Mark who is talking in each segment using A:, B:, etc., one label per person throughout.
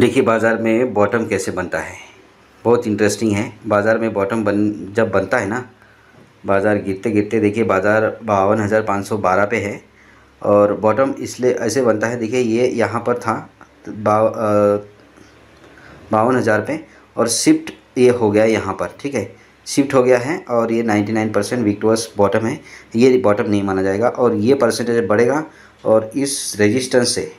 A: देखिए बाज़ार में बॉटम कैसे बनता है बहुत इंटरेस्टिंग है बाज़ार में बॉटम बन जब बनता है ना बाज़ार गिरते गिरते देखिए बाज़ार बावन हज़ार पाँच सौ बारह पे है और बॉटम इसलिए ऐसे बनता है देखिए ये यहाँ पर था बावन हज़ार पे और शिफ्ट ये हो गया यहाँ पर ठीक है शिफ्ट हो गया है और ये ninety nine percent victors bottom है ये बॉटम नहीं माना जाएगा और ये परसेंटेज बढ़ेगा और इस रजिस्टेंस से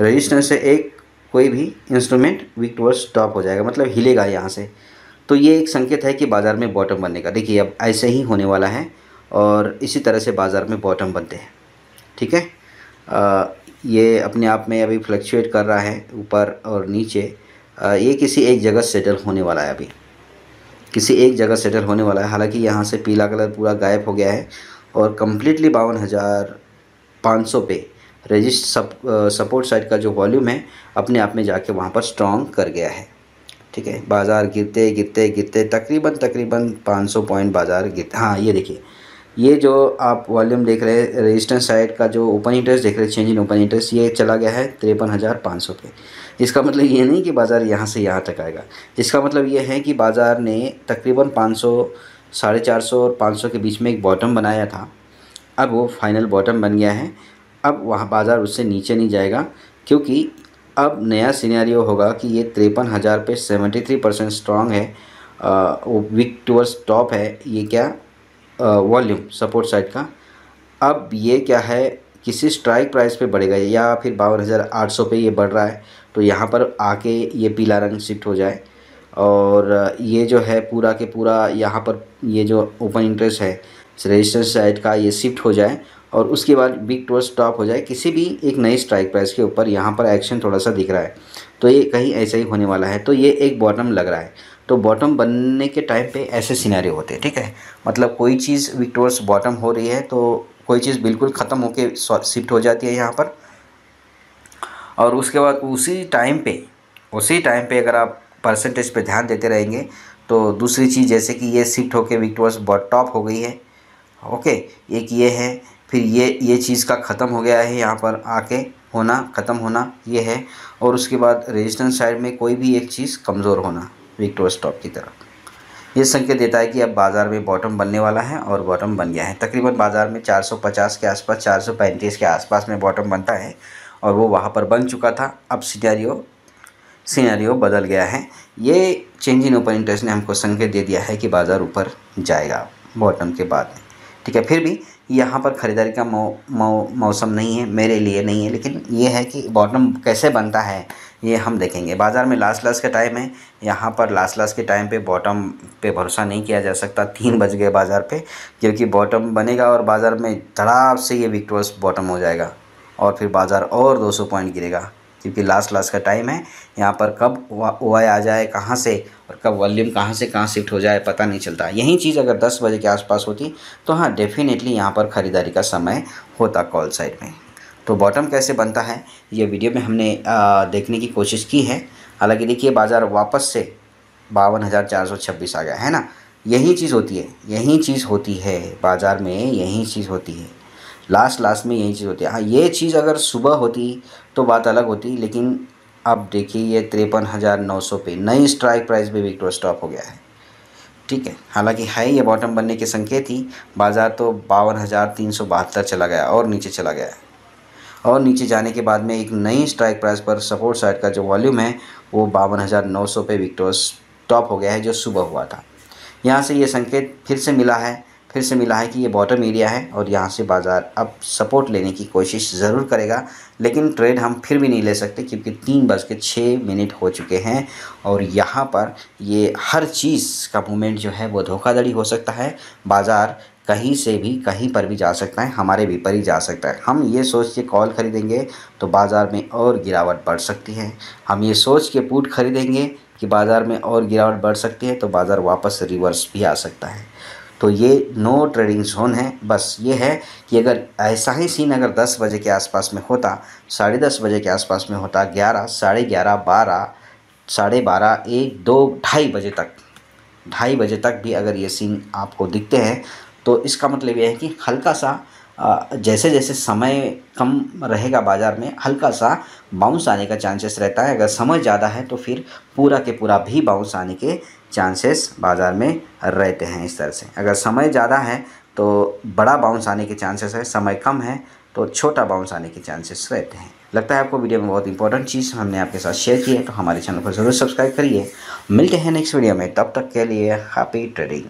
A: रजिस्टेंस से एक कोई भी इंस्ट्रूमेंट वीक टूवर्ड्स टॉप हो जाएगा मतलब हिलेगा यहाँ से तो ये एक संकेत है कि बाज़ार में बॉटम बनने का देखिए अब ऐसे ही होने वाला है और इसी तरह से बाज़ार में बॉटम बनते हैं ठीक है आ, ये अपने आप में अभी फ्लक्चुएट कर रहा है ऊपर और नीचे आ, ये किसी एक जगह सेटल होने वाला है अभी किसी एक जगह सेटल होने वाला है हालांकि यहाँ से पीला कलर पूरा गायब हो गया है और कम्प्लीटली बावन हज़ार पाँच सौ पे रजिस्ट सप, सपोर्ट साइड का जो वॉल्यूम है अपने आप में जाके वहाँ पर स्ट्रॉन्ग कर गया है ठीक है बाज़ार गिरते गिरते गिरते तकरीबन तकरीबन 500 पॉइंट बाज़ार गिर हाँ ये देखिए ये जो आप वॉल्यूम देख रहे हैं रजिस्टेंस साइड का जो ओपन इंटरेस्ट देख रहे हैं चेंज इन ओपन इंटरेस्ट ये चला गया है तिरपन हज़ार पाँच सौ पे इसका मतलब ये नहीं कि बाज़ार यहाँ से यहाँ तक आएगा इसका मतलब ये है कि बाज़ार ने तकरीबन पाँच सौ साढ़े चार सौ और पाँच सौ के बीच में एक बॉटम बनाया था अब वो फाइनल बॉटम बन गया है अब वहाँ बाज़ार उससे नीचे नहीं जाएगा क्योंकि अब नया सीनारियो होगा कि ये तिरपन हज़ार पे सेवेंटी थ्री परसेंट स्ट्रॉन्ग है वो वीक टूअर्स टॉप है ये क्या वॉल्यूम सपोर्ट साइड का अब ये क्या है किसी स्ट्राइक प्राइस पे बढ़ेगा या फिर बावन हज़ार आठ सौ पे ये बढ़ रहा है तो यहाँ पर आके ये पीला रंग शिफ्ट हो जाए और ये जो है पूरा के पूरा यहाँ पर ये जो ओपन इंटरेस्ट है रजिस्टर साइड का ये शिफ्ट हो जाए और उसके बाद बिग टूअर्स स्टॉप हो जाए किसी भी एक नई स्ट्राइक प्राइस के ऊपर यहाँ पर एक्शन थोड़ा सा दिख रहा है तो ये कहीं ऐसा ही होने वाला है तो ये एक बॉटम लग रहा है तो बॉटम बनने के टाइम पे ऐसे सिनेरियो होते हैं ठीक है मतलब कोई चीज़ विक्टोर्स बॉटम हो रही है तो कोई चीज़ बिल्कुल ख़त्म होकर शिफ्ट हो जाती है यहाँ पर और उसके बाद उसी टाइम पर उसी टाइम पर अगर आप परसेंटेज पर ध्यान देते रहेंगे तो दूसरी चीज़ जैसे कि ये शिफ्ट होके विक्टोर्स टॉप हो गई है ओके एक ये है फिर ये ये चीज़ का ख़त्म हो गया है यहाँ पर आके होना ख़त्म होना ये है और उसके बाद रेजिस्टेंस साइड में कोई भी एक चीज़ कमज़ोर होना विक्टोर स्टॉप की तरफ ये संकेत देता है कि अब बाज़ार में बॉटम बनने वाला है और बॉटम बन गया है तकरीबन बाज़ार में 450 के आसपास 435 के आसपास में बॉटम बनता है और वो वहाँ पर बन चुका था अब सीनारियो सीनरियो बदल गया है ये चेंज इन ओपन इंटरेस्ट ने हमको संकेत दे दिया है कि बाज़ार ऊपर जाएगा बॉटम के बाद में ठीक है फिर भी यहाँ पर ख़रीदारी का मौ, मौ, मौसम नहीं है मेरे लिए नहीं है लेकिन ये है कि बॉटम कैसे बनता है ये हम देखेंगे बाज़ार में लास्ट लास्ट का टाइम है यहाँ पर लास्ट लास्ट के टाइम पे बॉटम पे भरोसा नहीं किया जा सकता तीन बज गए बाज़ार पे क्योंकि बॉटम बनेगा और बाज़ार में धड़ाप से ये विक्टोर्स बॉटम हो जाएगा और फिर बाज़ार और 200 पॉइंट गिरेगा क्योंकि लास्ट लास्ट का टाइम है यहाँ पर कब ओ आई आ जाए कहाँ से और कब वॉल्यूम कहाँ से कहाँ शिफ्ट हो जाए पता नहीं चलता यही चीज़ अगर 10 बजे के आसपास होती तो हाँ डेफिनेटली यहाँ पर ख़रीदारी का समय होता कॉल साइड में तो बॉटम कैसे बनता है ये वीडियो में हमने आ, देखने की कोशिश की है हालाँकि देखिए बाज़ार वापस से बावन हज़ार चार सौ छब्बीस आ गया है ना यही चीज़ होती है यही चीज़ होती है बाज़ार में यही चीज़ होती है लास्ट लास्ट में यही चीज़ होती है हाँ ये चीज़ अगर सुबह होती तो बात अलग होती लेकिन अब देखिए ये तिरपन हज़ार नौ सौ पे नई स्ट्राइक प्राइस भी विक्टोर स्टॉप हो गया है ठीक है हालांकि है ये बॉटम बनने के संकेत ही बाज़ार तो बावन हज़ार तीन सौ बहत्तर चला गया और नीचे चला गया और नीचे जाने के बाद में एक नई स्ट्राइक प्राइस पर सपोर्ट साइड का जो वॉल्यूम है वो बावन हज़ार नौ सौ पे विक्टोर स्टॉप हो गया है जो सुबह हुआ था यहाँ से ये संकेत फिर से मिला है फिर से मिला है कि ये बॉटम एरिया है और यहाँ से बाज़ार अब सपोर्ट लेने की कोशिश ज़रूर करेगा लेकिन ट्रेड हम फिर भी नहीं ले सकते क्योंकि तीन बज के छः मिनट हो चुके हैं और यहाँ पर ये हर चीज़ का मूवमेंट जो है वो धोखाधड़ी हो सकता है बाज़ार कहीं से भी कहीं पर भी जा सकता है हमारे विपरीत जा सकता है हम ये सोच के कॉल खरीदेंगे तो बाज़ार में और गिरावट बढ़ सकती है हम ये सोच के पुट खरीदेंगे कि बाज़ार में और गिरावट बढ़ सकती है तो बाज़ार वापस रिवर्स भी आ सकता है तो ये नो ट्रेडिंग जोन है बस ये है कि अगर ऐसा ही सीन अगर 10 बजे के आसपास में होता साढ़े दस बजे के आसपास में होता ग्यारह साढ़े ग्यारह बारह साढ़े बारह एक दो ढाई बजे तक ढाई बजे तक भी अगर ये सीन आपको दिखते हैं तो इसका मतलब यह है कि हल्का सा जैसे जैसे समय कम रहेगा बाज़ार में हल्का सा बाउंस आने का चांसेस रहता है अगर समय ज़्यादा है तो फिर पूरा के पूरा भी बाउंस आने के चांसेस बाज़ार में रहते हैं इस तरह से अगर समय ज़्यादा है तो बड़ा बाउंस आने के चांसेस है समय कम है तो छोटा बाउंस आने के चांसेस रहते हैं लगता है आपको वीडियो में बहुत इंपॉर्टेंट चीज़ हमने आपके साथ शेयर की है तो हमारे चैनल को ज़रूर सब्सक्राइब करिए मिलते हैं नेक्स्ट वीडियो में तब तक के लिए हैप्पी ट्रेडिंग